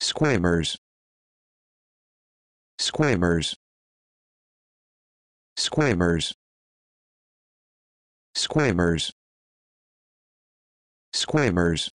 Squamers. Squamers. Squamers. Squamers. Squamers.